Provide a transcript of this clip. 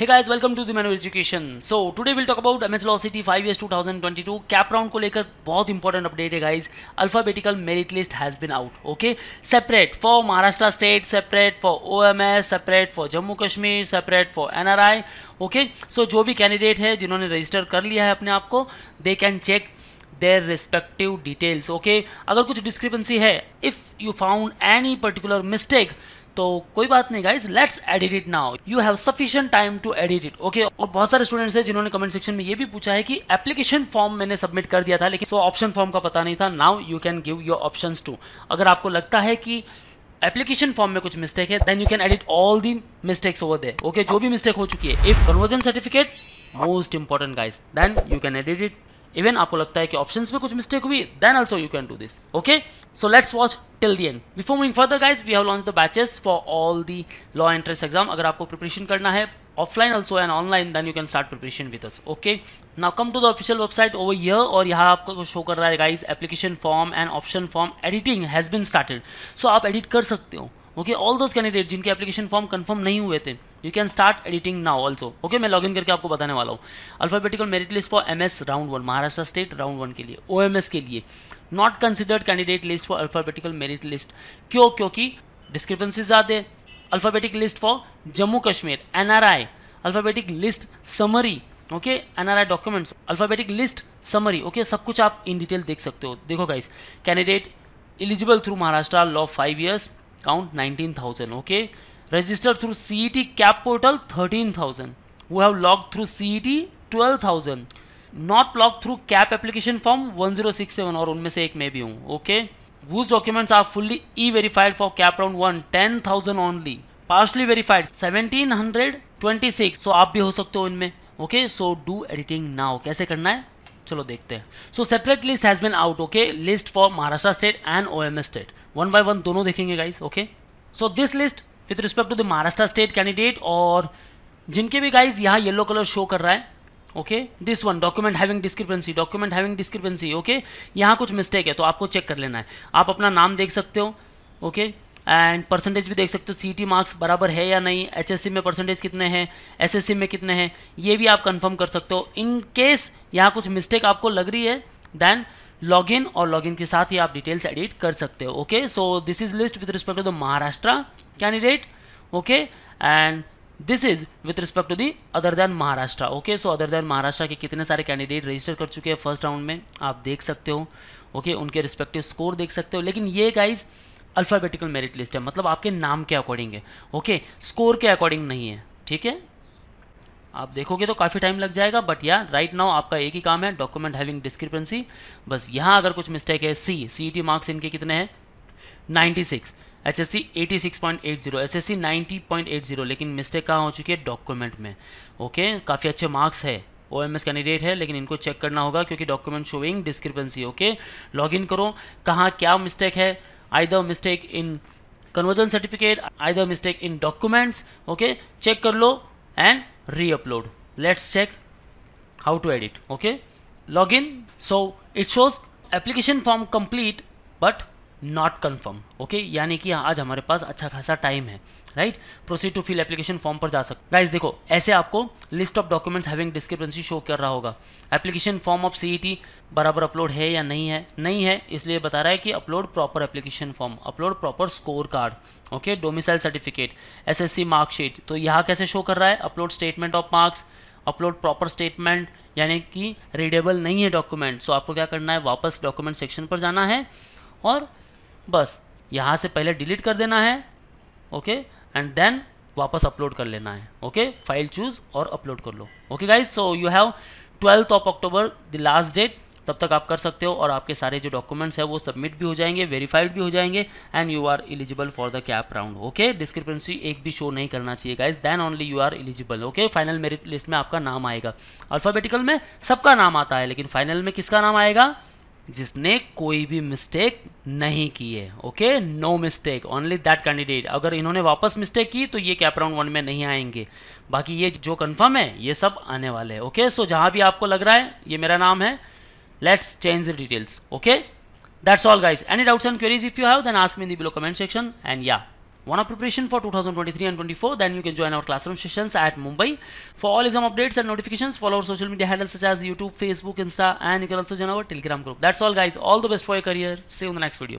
Hey guys, welcome to the Manu Education. So today we'll talk about MH Velocity 5 years 2022 cap round को लेकर बहुत important update है guys. Alphabetical merit list has been out. Okay, separate for Maharashtra state, separate for OMS, separate for Jammu Kashmir, separate for NRI. Okay, so जो भी candidate है जिन्होंने register कर लिया है अपने आप को, they can check their respective details okay अगर कुछ डिस्क्रिपेंसी है if you found any particular mistake तो कोई बात नहीं guys let's edit it now you have sufficient time to edit it okay और बहुत सारे स्टूडेंट्स हैं जिन्होंने कमेंट सेक्शन में ये भी पूछा है कि एप्लीकेशन फॉर्म मैंने सबमिट कर दिया था लेकिन सो ऑप्शन फॉर्म का पता नहीं था now you can give your option too अगर आपको लगता है कि एप्लीकेशन फॉर्म में कुछ मिस्टेक है then you can edit all the mistakes over there okay जो भी मिस्टेक हो चुकी है if conversion certificate most important guys then you can edit it even आपको लगता है कि ऑप्शन में कुछ मिस्टेक हुई then also you can do this okay so let's watch till the end before moving further guys we have launch the batches for all the law entrance exam अगर आपको preparation करना है offline also and online then you can start preparation with us okay now come to the official website over here और यहाँ आपको show कर रहा है guys application form and option form editing has been started so आप edit कर सकते हो ओके ऑल दोज कैंडिडेट जिनके एप्लीकेशन फॉर्म कन्फर्म नहीं हुए थे you can start editing now also okay मैं इन करके आपको बताने वाला हूँ alphabetical merit list for M S round one Maharashtra state round one के लिए ओ एम एस के लिए not considered candidate list for alphabetical merit list क्यों क्योंकि डिस्क्रिपेंसी ज़्यादा alphabetic list for Jammu Kashmir N R I alphabetic list summary okay N R I documents alphabetic list summary okay सब कुछ आप इन डिटेल देख सकते हो देखो guys candidate through Maharashtra law five years count nineteen 19000 okay registered through CET CAP portal 13,000, who have logged through CET 12,000, not logged through CAP application form 1067 और उनमें से एक मैं भी हूँ okay whose documents are fully e-verified for CAP round 1 10,000 only partially verified 1726 so आप भी हो सकते हो इनमें okay so do editing now कैसे करना है चलो देखते हैं so separate list has been out okay list for Maharashtra state and O state one by one दोनों देखेंगे guys okay so this list with respect to the Maharashtra state candidate और जिनके भी गाइज यहाँ येलो कलर शो कर रहा है okay this one document having discrepancy document having discrepancy okay यहाँ कुछ मिस्टेक है तो आपको चेक कर लेना है आप अपना नाम देख सकते हो ओके एंड परसेंटेज भी देख सकते हो सी मार्क्स बराबर है या नहीं एच में परसेंटेज कितने हैं एस में कितने हैं ये भी आप कंफर्म कर सकते हो इन केस यहाँ कुछ मिस्टेक आपको लग रही है देन लॉगिन और लॉगिन के साथ ही आप डिटेल्स एडिट कर सकते हो okay so this is list with respect to the Maharashtra candidate okay and this is with respect to the other than Maharashtra okay so other than Maharashtra के कितने सारे कैंडिडेट रजिस्टर कर चुके हैं फर्स्ट राउंड में आप देख सकते हो ओके okay, उनके रिस्पेक्टिव स्कोर देख सकते हो लेकिन ये गाइज अल्फ़ाबेटिकल मेरिट लिस्ट है मतलब आपके नाम के अकॉर्डिंग है ओके okay, स्कोर के अकॉर्डिंग नहीं है ठीक है आप देखोगे तो काफ़ी टाइम लग जाएगा बट या राइट नाउ आपका एक ही काम है डॉक्यूमेंट हैविंग डिस्क्रिपेंसी बस यहाँ अगर कुछ मिस्टेक है सी सी टी मार्क्स इनके कितने हैं 96 H S C eighty six point eight zero S S C ninety point eight zero लेकिन मिस्टेक कहाँ हो चुकी है डॉक्यूमेंट में ओके काफ़ी अच्छे मार्क्स है ओ एम एस कैंडिडेट है लेकिन इनको चेक करना होगा क्योंकि document showing discrepancy okay log in करो कहाँ क्या मिस्टेक है I the mistake in conversion certificate I the mistake in documents okay check कर लो and re-upload let's check how to edit okay login so it shows application form complete but not confirm okay यानी कि आज हमारे पास अच्छा खासा time है right proceed to fill application form पर जा सकते गाइज देखो ऐसे आपको list of documents having discrepancy show कर रहा होगा एप्लीकेशन फॉर्म ऑफ टी बराबर अपलोड है या नहीं है नहीं है इसलिए बता रहा है कि upload proper application form upload proper score card okay domicile certificate S S C marksheet तो यहाँ कैसे शो कर रहा है upload statement of marks upload proper statement यानी कि रीडेबल नहीं है डॉक्यूमेंट सो तो आपको क्या करना है वापस डॉक्यूमेंट सेक्शन पर जाना है और बस यहाँ से पहले डिलीट कर देना है ओके एंड देन वापस अपलोड कर लेना है ओके फाइल चूज और अपलोड कर लो okay guys so you have twelfth of October the last date तब तक आप कर सकते हो और आपके सारे जो डॉक्यूमेंट्स हैं वो सबमिट भी हो जाएंगे वेरीफाइड भी हो जाएंगे and you are eligible for the CAP round okay discrepancy एक भी शो नहीं करना चाहिए guys then only you are eligible okay final merit list में आपका नाम आएगा अल्फाबेटिकल में सबका नाम आता है लेकिन फाइनल में किसका नाम आएगा जिसने कोई भी मिस्टेक नहीं की है okay no mistake only that candidate अगर इन्होंने वापस मिस्टेक की तो ये कैप राउंड वन में नहीं आएंगे बाकी ये जो कंफर्म है ये सब आने वाले हैं ओके सो जहाँ भी आपको लग रहा है ये मेरा नाम है let's change the details okay that's all guys any doubts and queries if you have then ask me in below comment section and या One to preparation for 2023 and 24 then you can join our classroom sessions at mumbai for all exam updates and notifications follow our social media handles such as youtube facebook insta and you can also join our telegram group that's all guys all the best for your career see you in the next video